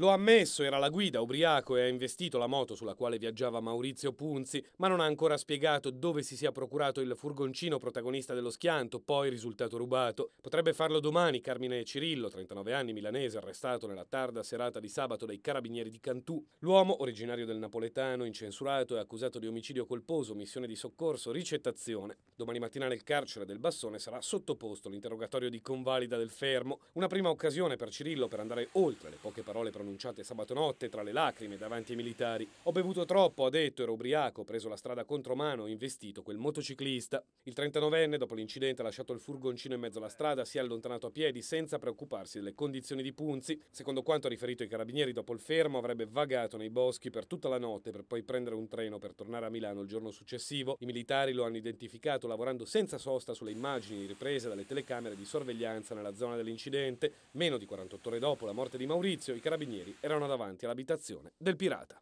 Lo ha ammesso, era la guida ubriaco e ha investito la moto sulla quale viaggiava Maurizio Punzi, ma non ha ancora spiegato dove si sia procurato il furgoncino protagonista dello schianto, poi risultato rubato. Potrebbe farlo domani Carmine Cirillo, 39 anni, milanese, arrestato nella tarda serata di sabato dai carabinieri di Cantù. L'uomo, originario del napoletano, incensurato e accusato di omicidio colposo, missione di soccorso, ricettazione. Domani mattina nel carcere del Bassone sarà sottoposto l'interrogatorio di convalida del fermo. Una prima occasione per Cirillo per andare oltre le poche parole pronunciate annunciate sabato notte tra le lacrime davanti ai militari. Ho bevuto troppo, ha detto, ero ubriaco, ho preso la strada contromano e investito quel motociclista. Il 39enne, dopo l'incidente, ha lasciato il furgoncino in mezzo alla strada, si è allontanato a piedi senza preoccuparsi delle condizioni di Punzi. Secondo quanto ha riferito i carabinieri, dopo il fermo avrebbe vagato nei boschi per tutta la notte per poi prendere un treno per tornare a Milano il giorno successivo. I militari lo hanno identificato lavorando senza sosta sulle immagini riprese dalle telecamere di sorveglianza nella zona dell'incidente. Meno di 48 ore dopo la morte di Maurizio, i carabinieri carabinieri erano davanti all'abitazione del pirata.